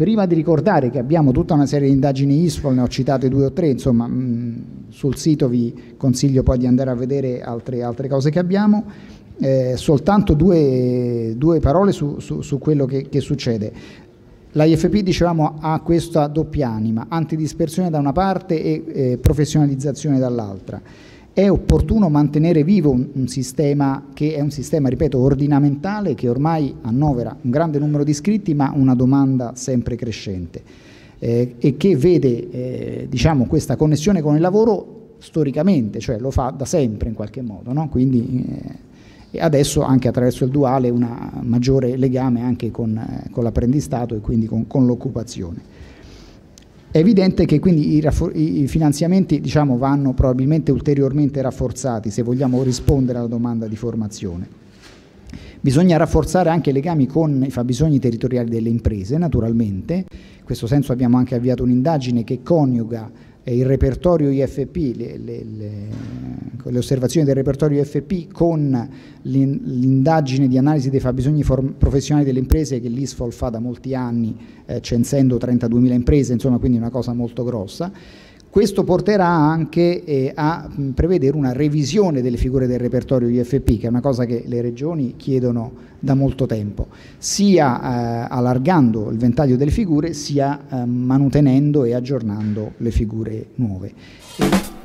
prima di ricordare che abbiamo tutta una serie di indagini ISFOL, ne ho citate due o tre, insomma mh, mm, sul sito vi consiglio poi di andare a vedere altre, altre cose che abbiamo, eh, soltanto due, due parole su, su, su, quello che, che succede. L'IFP, dicevamo, ha questa doppia anima, antidispersione da una parte e eh, professionalizzazione dall'altra. È opportuno mantenere vivo un, un, sistema che è un sistema, ripeto, ordinamentale che ormai annovera un grande numero di iscritti ma una domanda sempre crescente eh, e che vede eh, diciamo, questa connessione con il lavoro storicamente, cioè lo fa da sempre in qualche modo, no? quindi eh, adesso anche attraverso il duale un maggiore legame anche con, eh, con l'apprendistato e quindi con, con l'occupazione. È evidente che quindi i, raffor- i finanziamenti diciamo, vanno probabilmente ulteriormente rafforzati se vogliamo rispondere alla domanda di formazione. Bisogna rafforzare anche i legami con i fabbisogni territoriali delle imprese, naturalmente. In questo senso abbiamo anche avviato un'indagine che coniuga eh, il repertorio IFP, le, le, le, le osservazioni del repertorio FP con l'indagine di analisi dei fabbisogni professionali delle imprese che l'ISFOL fa da molti anni eh, censendo 32.000 imprese, insomma quindi una cosa molto grossa. Questo porterà anche eh, a prevedere una revisione delle figure del repertorio IFP, che è una cosa che le regioni chiedono da molto tempo, sia eh, allargando il ventaglio delle figure, sia eh, mantenendo e aggiornando le figure nuove. E...